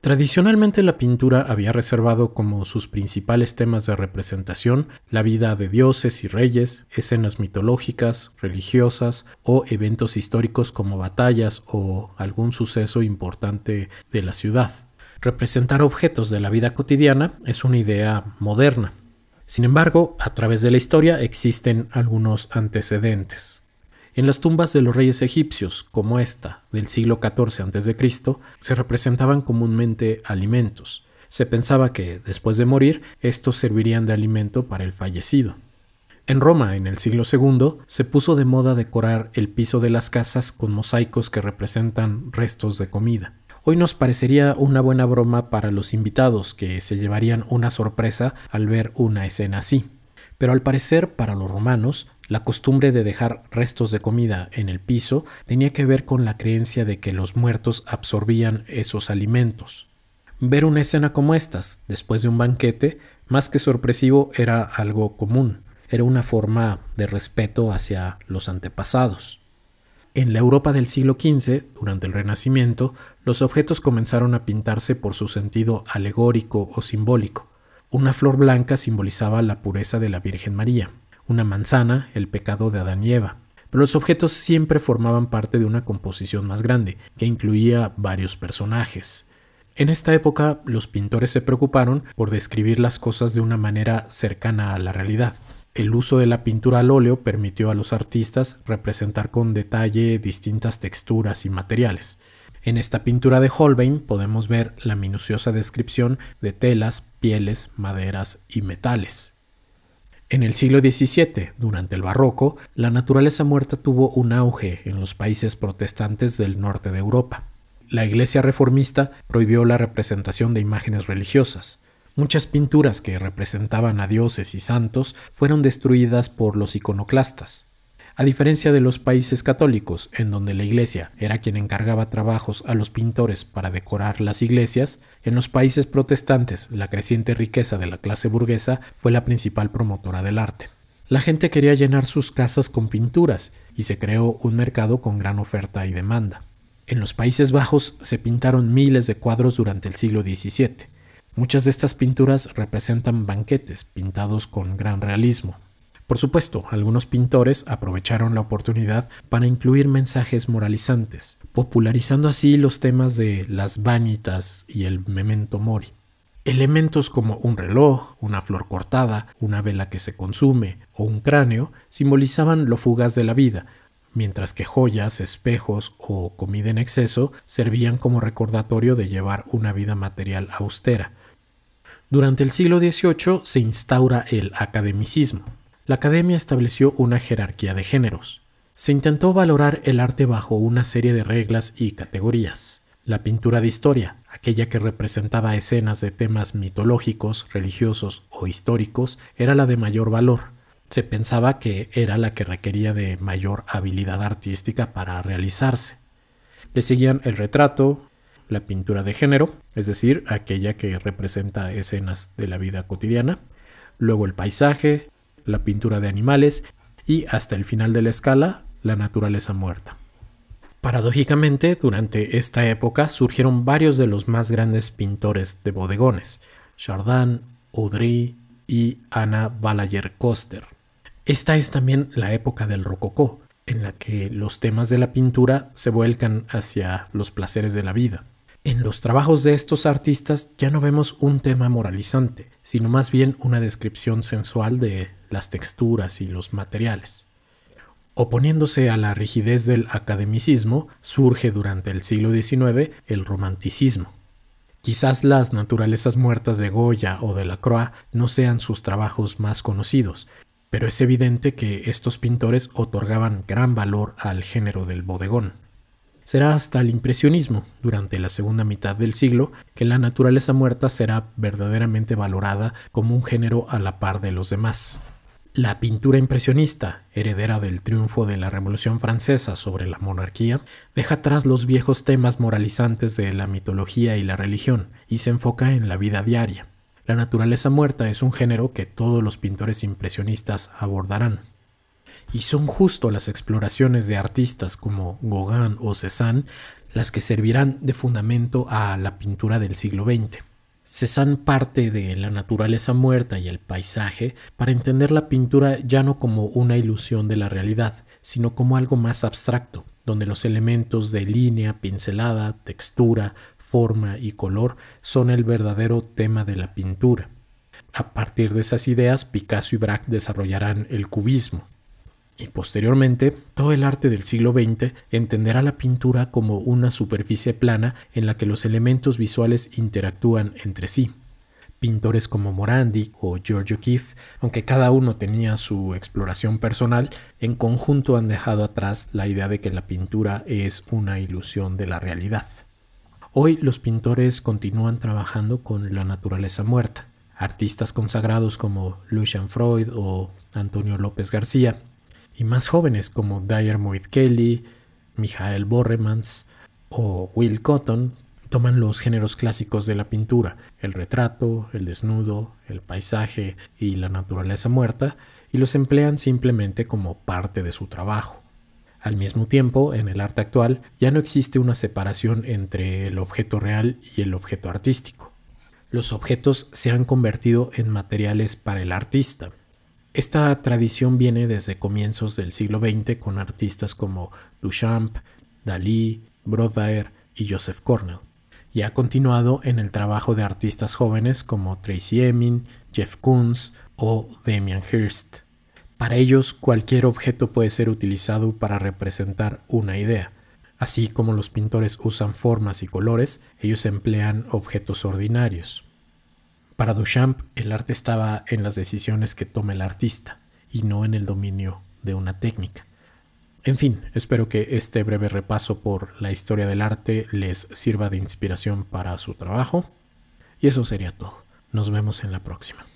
Tradicionalmente la pintura había reservado como sus principales temas de representación la vida de dioses y reyes, escenas mitológicas, religiosas o eventos históricos como batallas o algún suceso importante de la ciudad. Representar objetos de la vida cotidiana es una idea moderna. Sin embargo, a través de la historia existen algunos antecedentes. En las tumbas de los reyes egipcios, como esta, del siglo XIV a.C., se representaban comúnmente alimentos. Se pensaba que, después de morir, estos servirían de alimento para el fallecido. En Roma, en el siglo II, se puso de moda decorar el piso de las casas con mosaicos que representan restos de comida. Hoy nos parecería una buena broma para los invitados que se llevarían una sorpresa al ver una escena así pero al parecer para los romanos la costumbre de dejar restos de comida en el piso tenía que ver con la creencia de que los muertos absorbían esos alimentos. Ver una escena como estas, después de un banquete, más que sorpresivo era algo común, era una forma de respeto hacia los antepasados. En la Europa del siglo XV, durante el Renacimiento, los objetos comenzaron a pintarse por su sentido alegórico o simbólico. Una flor blanca simbolizaba la pureza de la Virgen María, una manzana el pecado de Adán y Eva. Pero los objetos siempre formaban parte de una composición más grande, que incluía varios personajes. En esta época los pintores se preocuparon por describir las cosas de una manera cercana a la realidad. El uso de la pintura al óleo permitió a los artistas representar con detalle distintas texturas y materiales. En esta pintura de Holbein podemos ver la minuciosa descripción de telas, pieles, maderas y metales. En el siglo XVII, durante el Barroco, la naturaleza muerta tuvo un auge en los países protestantes del norte de Europa. La Iglesia reformista prohibió la representación de imágenes religiosas. Muchas pinturas que representaban a dioses y santos fueron destruidas por los iconoclastas. A diferencia de los países católicos, en donde la iglesia era quien encargaba trabajos a los pintores para decorar las iglesias, en los países protestantes la creciente riqueza de la clase burguesa fue la principal promotora del arte. La gente quería llenar sus casas con pinturas y se creó un mercado con gran oferta y demanda. En los Países Bajos se pintaron miles de cuadros durante el siglo XVII. Muchas de estas pinturas representan banquetes pintados con gran realismo, por supuesto, algunos pintores aprovecharon la oportunidad para incluir mensajes moralizantes, popularizando así los temas de las vanitas y el memento mori. Elementos como un reloj, una flor cortada, una vela que se consume o un cráneo simbolizaban lo fugaz de la vida, mientras que joyas, espejos o comida en exceso servían como recordatorio de llevar una vida material austera. Durante el siglo XVIII se instaura el academicismo, la academia estableció una jerarquía de géneros. Se intentó valorar el arte bajo una serie de reglas y categorías. La pintura de historia, aquella que representaba escenas de temas mitológicos, religiosos o históricos, era la de mayor valor. Se pensaba que era la que requería de mayor habilidad artística para realizarse. Le seguían el retrato, la pintura de género, es decir, aquella que representa escenas de la vida cotidiana, luego el paisaje, la pintura de animales y hasta el final de la escala, la naturaleza muerta. Paradójicamente, durante esta época surgieron varios de los más grandes pintores de bodegones, Chardin, audrey y Anna Balayer Koster. Esta es también la época del rococó, en la que los temas de la pintura se vuelcan hacia los placeres de la vida. En los trabajos de estos artistas ya no vemos un tema moralizante, sino más bien una descripción sensual de las texturas y los materiales. Oponiéndose a la rigidez del academicismo, surge durante el siglo XIX el romanticismo. Quizás las naturalezas muertas de Goya o de Lacroix no sean sus trabajos más conocidos, pero es evidente que estos pintores otorgaban gran valor al género del bodegón. Será hasta el impresionismo, durante la segunda mitad del siglo, que la naturaleza muerta será verdaderamente valorada como un género a la par de los demás. La pintura impresionista, heredera del triunfo de la Revolución Francesa sobre la monarquía, deja atrás los viejos temas moralizantes de la mitología y la religión y se enfoca en la vida diaria. La naturaleza muerta es un género que todos los pintores impresionistas abordarán. Y son justo las exploraciones de artistas como Gauguin o Cézanne las que servirán de fundamento a la pintura del siglo XX cesan parte de la naturaleza muerta y el paisaje para entender la pintura ya no como una ilusión de la realidad, sino como algo más abstracto, donde los elementos de línea, pincelada, textura, forma y color son el verdadero tema de la pintura. A partir de esas ideas, Picasso y Braque desarrollarán el cubismo, y posteriormente todo el arte del siglo XX entenderá la pintura como una superficie plana en la que los elementos visuales interactúan entre sí. Pintores como Morandi o Giorgio Keith, aunque cada uno tenía su exploración personal, en conjunto han dejado atrás la idea de que la pintura es una ilusión de la realidad. Hoy los pintores continúan trabajando con la naturaleza muerta. Artistas consagrados como Lucian Freud o Antonio López García y más jóvenes como Dyer Moid Kelly, Michael Borremans o Will Cotton toman los géneros clásicos de la pintura, el retrato, el desnudo, el paisaje y la naturaleza muerta, y los emplean simplemente como parte de su trabajo. Al mismo tiempo, en el arte actual ya no existe una separación entre el objeto real y el objeto artístico. Los objetos se han convertido en materiales para el artista, esta tradición viene desde comienzos del siglo XX con artistas como Duchamp, Dalí, Brodaer y Joseph Cornell, y ha continuado en el trabajo de artistas jóvenes como Tracy Emin, Jeff Koons o Damien Hirst. Para ellos, cualquier objeto puede ser utilizado para representar una idea. Así como los pintores usan formas y colores, ellos emplean objetos ordinarios. Para Duchamp, el arte estaba en las decisiones que toma el artista y no en el dominio de una técnica. En fin, espero que este breve repaso por la historia del arte les sirva de inspiración para su trabajo. Y eso sería todo. Nos vemos en la próxima.